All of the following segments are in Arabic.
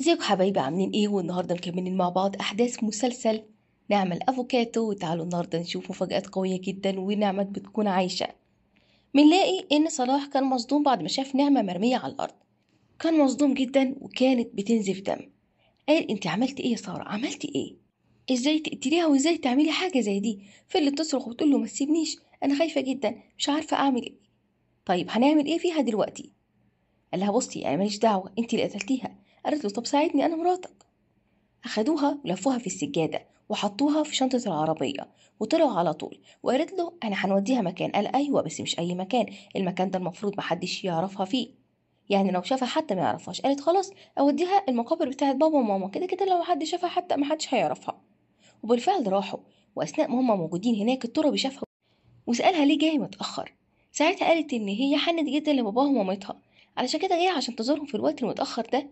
ازيكم حبايبي عاملين ايه والنهارده مكملين مع بعض احداث مسلسل نعمة الافوكاتو وتعالوا النهارده نشوف مفاجآت قويه جدا ونعمة بتكون عايشه بنلاقي ان صلاح كان مصدوم بعد ما شاف نعمة مرمية على الارض كان مصدوم جدا وكانت بتنزف دم قال انت عملت ايه يا ساره عملت ايه ازاي تقتليها وازاي تعملي حاجه زي دي فاللي بتصرخ وتقول له ما تسيبنيش انا خايفه جدا مش عارفه اعمل ايه طيب هنعمل ايه فيها دلوقتي قال لها بصي انا ماليش دعوه انت اللي قتلتيها قالت له طب ساعدني أنا مراتك أخدوها ولفوها في السجادة وحطوها في شنطة العربية وطلعوا على طول وقالت له أنا هنوديها مكان قال أيوة بس مش أي مكان المكان ده المفروض محدش يعرفها فيه يعني لو شافها حتى ما يعرفهاش قالت خلاص أوديها المقابر بتاعت بابا وماما كده كده لو حد شافها حتى محدش هيعرفها وبالفعل راحوا وأثناء ما هما موجودين هناك التربي شافها وسألها ليه جاي متأخر ساعتها قالت إن هي حنت جدا لباباها ومامتها علشان كده جاية عشان تزورهم في الوقت المتأخر ده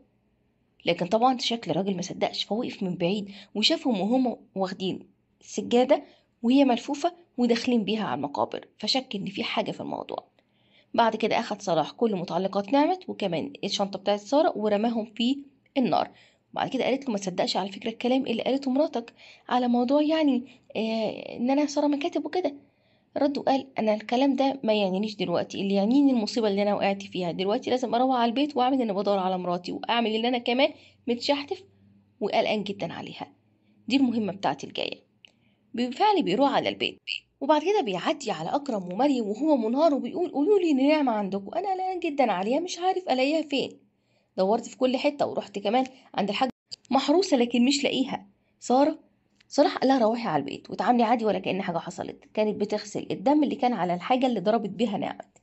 لكن طبعا شكل الراجل ما صدقش فوقف من بعيد وشافهم وهم واخدين السجادة وهي ملفوفة وداخلين بيها على المقابر فشك إن في حاجة في الموضوع بعد كده أخد صلاح كل متعلقات نعمت وكمان الشنطة بتاعت سارة ورماهم في النار بعد كده قالت له ما تصدقش على فكرة الكلام اللي قالته مراتك على موضوع يعني آه إن أنا سارة مكاتب وكده رد وقال انا الكلام ده ما يعنينيش دلوقتي اللي يعنيني المصيبه اللي انا وقعت فيها دلوقتي لازم اروح على البيت واعمل اني بدور على مراتي واعمل اللي انا كمان متشحتف وقلقان جدا عليها دي المهمه بتاعتي الجايه بالفعل بيروح على البيت وبعد كده بيعدي على اكرم ومريم وهو منهار وبيقول قولوا لي نعمه عندكم انا قلقان جدا عليها مش عارف الاقيها فين دورت في كل حته ورحت كمان عند الحاج محروسه لكن مش لاقيها ساره صلاح قال لها روحي على البيت وتعاملي عادي ولا كأن حاجة حصلت كانت بتغسل الدم اللي كان على الحاجة اللي ضربت بيها نعمت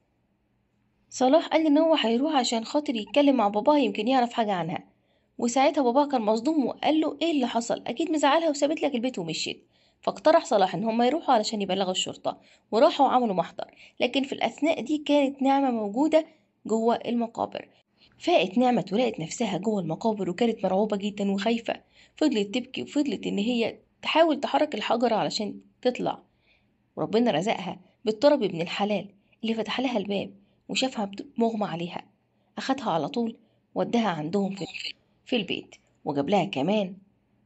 صلاح قال إن هو هيروح عشان خاطر يتكلم مع باباه يمكن يعرف حاجة عنها وساعتها باباه كان مصدوم وقال له إيه اللي حصل أكيد مزعلها وسابت لك البيت ومشيت فاقترح صلاح إن هما يروحوا علشان يبلغوا الشرطة وراحوا وعملوا محضر لكن في الأثناء دي كانت نعمة موجودة جوه المقابر فاقت نعمة ولقت نفسها جوه المقابر وكانت مرعوبة جدا وخايفة فضلت تبكي وفضلت إن هي تحاول تحرك الحجرة علشان تطلع وربنا رزقها بالطرب ابن الحلال اللي فتح لها الباب وشافها مغمى عليها أخدها على طول وداها عندهم في, البيت وجاب لها كمان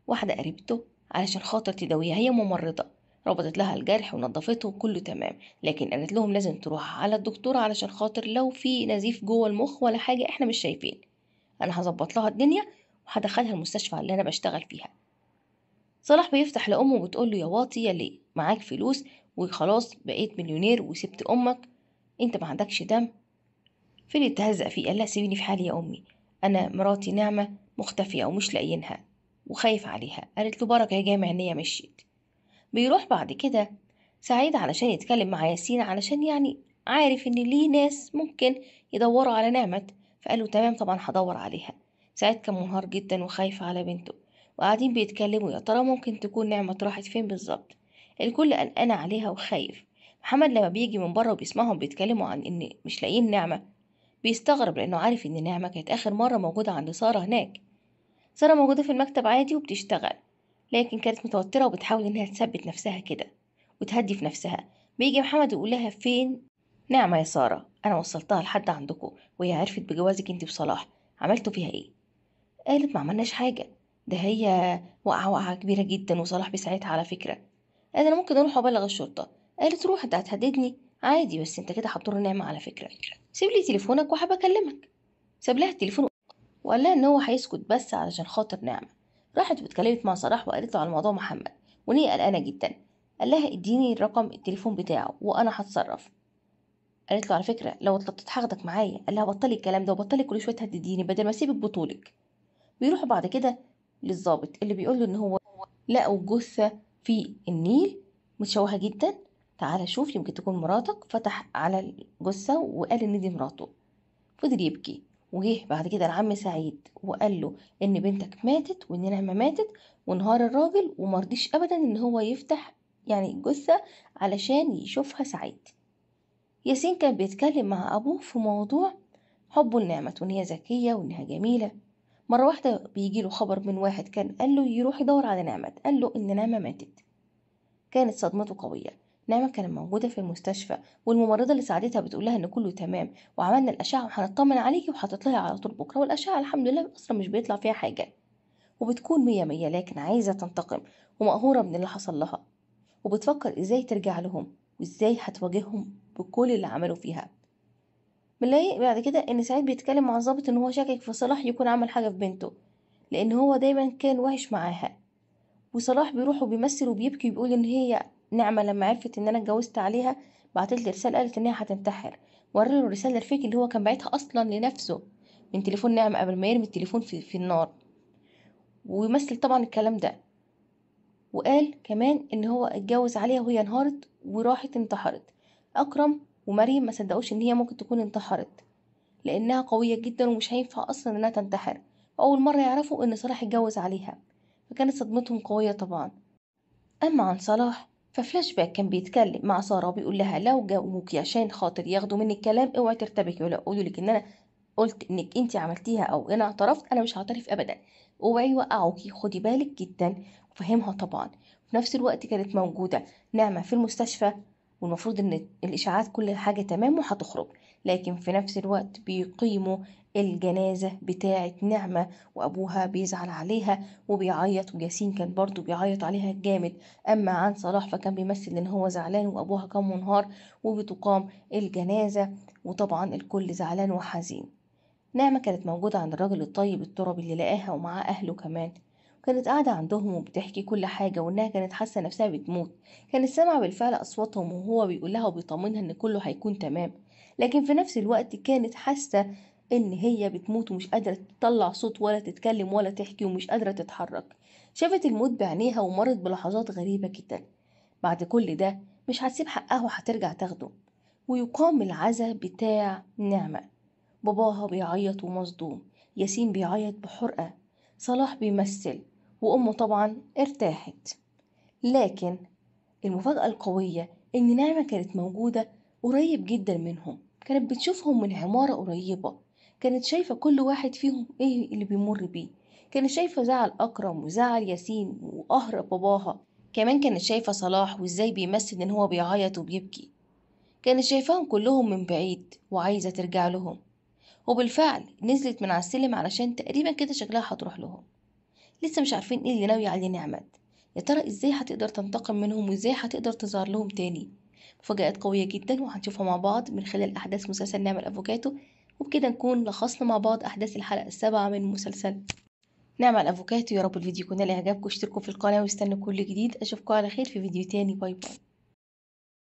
واحدة قريبته علشان خاطر تداويها هي ممرضة ربطت لها الجرح ونظفته وكله تمام لكن قالت لهم لازم تروح على الدكتور علشان خاطر لو في نزيف جوه المخ ولا حاجة احنا مش شايفين انا هظبط لها الدنيا وهدخلها المستشفى اللي انا بشتغل فيها صلاح بيفتح لأمه وبتقول له يا واطي ليه معاك فلوس وخلاص بقيت مليونير وسبت أمك أنت ما عندكش دم فين تهزق فيه قال لها سيبيني في حالي يا أمي أنا مراتي نعمة مختفية ومش لاقيينها وخايف عليها قالت له بركة يا جامع إن هي مشيت بيروح بعد كده سعيد علشان يتكلم مع ياسين علشان يعني عارف إن ليه ناس ممكن يدوروا على نعمة فقال له تمام طبعا هدور عليها سعيد كان منهار جدا وخايف على بنته وقاعدين بيتكلموا يا ترى ممكن تكون نعمة راحت فين بالظبط الكل قلقان عليها وخايف محمد لما بيجي من بره وبيسمعهم بيتكلموا عن ان مش لاقيين نعمة بيستغرب لانه عارف ان نعمة كانت اخر مرة موجودة عند سارة هناك سارة موجودة في المكتب عادي وبتشتغل لكن كانت متوترة وبتحاول انها تثبت نفسها كده وتهدي في نفسها بيجي محمد يقول لها فين نعمة يا سارة أنا وصلتها لحد عندكم وهي عرفت بجوازك انت بصلاح عملتوا فيها ايه قالت ما عملناش حاجة ده هي وقعة وقعة كبيرة جدا وصلاح بيساعدها على فكرة قال أنا ممكن أروح أبلغ الشرطة قالت روح أنت هتهددني عادي بس أنت كده هتضر نعمة على فكرة سيب لي تليفونك وهبقى أكلمك ساب لها التليفون وقال لها إن هو هيسكت بس علشان خاطر نعمة راحت واتكلمت مع صلاح وقالت له على موضوع محمد وإن هي قلقانة جدا قال لها اديني رقم التليفون بتاعه وأنا هتصرف قالت له على فكرة لو اتلطت هاخدك معايا قال لها بطلي الكلام ده وبطلي كل شوية تهدديني بدل ما اسيبك بطولك بيروحوا بعد كده للظابط اللي بيقول له ان هو لقوا جثة في النيل متشوهة جدا تعالى شوف يمكن تكون مراتك فتح على الجثة وقال ان دي مراته فضل يبكي وجه بعد كده العم سعيد وقال له ان بنتك ماتت وان نعمة ماتت وانهار الراجل ومرضيش ابدا ان هو يفتح يعني الجثة علشان يشوفها سعيد ياسين كان بيتكلم مع ابوه في موضوع حبه لنعمة وان هي ذكية وانها جميلة مرة واحدة بيجيله خبر من واحد كان قال له يروح يدور على نعمة قال له إن نعمة ماتت كانت صدمته قوية نعمة كانت موجودة في المستشفى والممرضة اللي ساعدتها بتقولها إن كله تمام وعملنا الأشعة وهنطمن عليكي وهتطلعي على طول بكرة والأشعة الحمد لله أصلا مش بيطلع فيها حاجة وبتكون مية مية لكن عايزة تنتقم ومقهورة من اللي حصل لها وبتفكر إزاي ترجع لهم وإزاي هتواجههم بكل اللي عملوا فيها بنلاقي بعد كده ان سعيد بيتكلم مع الظابط ان هو شاكك في صلاح يكون عمل حاجه في بنته لان هو دايما كان وحش معاها وصلاح بيروح وبيمثل وبيبكي وبيقول ان هي نعمه لما عرفت ان انا اتجوزت عليها بعتت لي رساله قالت ان هي هتنتحر وري له الرساله الفيك اللي هو كان باعتها اصلا لنفسه من تليفون نعمه قبل ما يرمي التليفون في, في النار ويمثل طبعا الكلام ده وقال كمان ان هو اتجوز عليها وهي انهارت وراحت انتحرت اكرم ومريم ما صدقوش ان هي ممكن تكون انتحرت لانها قويه جدا ومش هينفع اصلا انها تنتحر واول مره يعرفوا ان صلاح اتجوز عليها فكانت صدمتهم قويه طبعا اما عن صلاح ففلاش باك كان بيتكلم مع ساره وبيقول لها لو جاوبوكي عشان خاطر ياخدوا مني الكلام اوعي ترتبكي ولا قولوا لك ان انا قلت انك انت عملتيها او انا اعترفت انا مش هعترف ابدا اوعي يوقعوكي خدي بالك جدا وفهمها طبعا في نفس الوقت كانت موجودة نعمة في المستشفى والمفروض ان الاشاعات كل حاجه تمام وهتخرج لكن في نفس الوقت بيقيموا الجنازة بتاعة نعمة وأبوها بيزعل عليها وبيعيط وياسين كان برضو بيعيط عليها جامد أما عن صلاح فكان بيمثل إن هو زعلان وأبوها كان منهار وبتقام الجنازة وطبعا الكل زعلان وحزين نعمة كانت موجودة عند الراجل الطيب التربي اللي لقاها ومعاه أهله كمان كانت قاعدة عندهم وبتحكي كل حاجة وإنها كانت حاسة نفسها بتموت كانت سامعة بالفعل أصواتهم وهو بيقولها وبيطمنها إن كله هيكون تمام لكن في نفس الوقت كانت حاسة إن هي بتموت ومش قادرة تطلع صوت ولا تتكلم ولا تحكي ومش قادرة تتحرك شافت الموت بعينيها ومرت بلحظات غريبة جدا بعد كل ده مش هتسيب حقها وهترجع تاخده ويقام العزا بتاع نعمة باباها بيعيط ومصدوم ياسين بيعيط بحرقة صلاح بيمثل وأمه طبعا ارتاحت لكن المفاجأة القوية إن نعمة كانت موجودة قريب جدا منهم كانت بتشوفهم من عمارة قريبة كانت شايفة كل واحد فيهم إيه اللي بيمر بيه كانت شايفة زعل أكرم وزعل ياسين وقهر باباها كمان كانت شايفة صلاح وإزاي بيمثل إن هو بيعيط وبيبكي كانت شايفاهم كلهم من بعيد وعايزة ترجع لهم وبالفعل نزلت من على السلم علشان تقريبا كده شكلها هتروح لهم لسه مش عارفين ايه اللي ناوي عليه نعمت يا ترى ازاي هتقدر تنتقم منهم وازاي هتقدر تظهر لهم تاني مفاجآت قوية جدا وهنشوفها مع بعض من خلال أحداث مسلسل نعمة الأفوكاتو وبكده نكون لخصنا مع بعض أحداث الحلقة السابعة من مسلسل نعمة الأفوكاتو يا رب الفيديو يكون له إعجابكم اشتركوا في القناة واستنوا كل جديد أشوفكم على خير في فيديو تاني باي باي